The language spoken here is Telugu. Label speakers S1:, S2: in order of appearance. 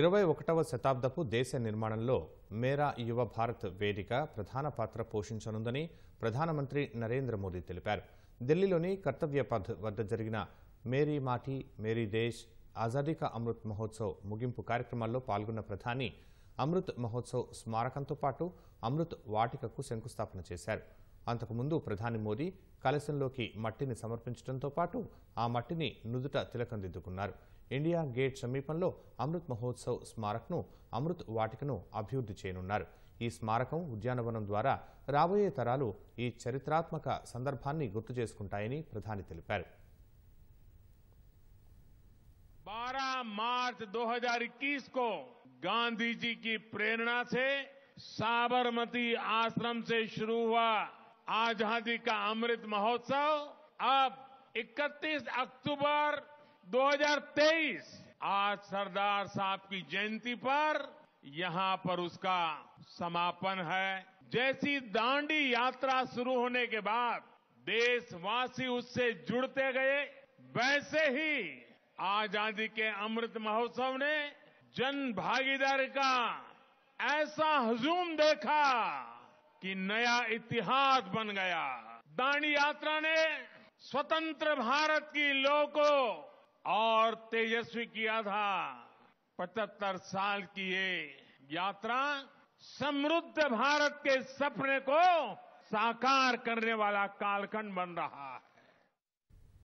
S1: ఇరవై ఒకటవ శతాబ్దపు దేశ నిర్మాణంలో మేరా యువ భారత్ వేదిక ప్రధాన పాత్ర పోషించనుందని ప్రధానమంత్రి నరేంద్ర మోదీ తెలిపారు ఢిల్లీలోని కర్తవ్య పథ్ వద్ద జరిగిన మేరీ మాటి మేరీ దేశ్ ఆజాదీ కా అమృత్ మహోత్సవ్ ముగింపు కార్యక్రమాల్లో పాల్గొన్న ప్రధాని అమృత్ మహోత్సవ్ స్మారకంతో పాటు అమృత్ వాటికకు శంకుస్థాపన చేశారు అంతకుముందు ప్రధాని మోదీ కలశంలోకి మట్టిని సమర్పించడంతో పాటు ఆ మట్టిని నుదుట తిలకం దిద్దుకున్నారు ఇండియా గేట్ సమీపంలో అమృత్ మహోత్సవ్ స్మారక్ను అమృత్ వాటికను అభివృద్ధి చేయనున్నారు ఈ స్మారకం ఉద్యానవనం ద్వారా రాబోయే తరాలు ఈ చరిత్రాత్మక సందర్భాన్ని గుర్తు చేసుకుంటాయని ప్రధాని తెలిపారు
S2: బారా మార్చ్ 2021 को गांधी जी की प्रेरणा से साबरमती आश्रम आजादी का अमृत महोत्सव अब 31 अक्टूबर 2023 आज सरदार साहब की जयंती पर यहां पर उसका समापन है जैसी दांडी यात्रा शुरू होने के बाद देशवासी उससे जुड़ते गए वैसे ही आजादी के अमृत महोत्सव ने जन भागीदारी का ऐसा हजूम देखा कि नया इतिहास बन गया दांडी यात्रा ने स्वतंत्र भारत की लोग को और तेजस्वी किया था पचहत्तर साल की ये यात्रा समृद्ध भारत के सपने को साकार करने वाला कालखंड बन रहा है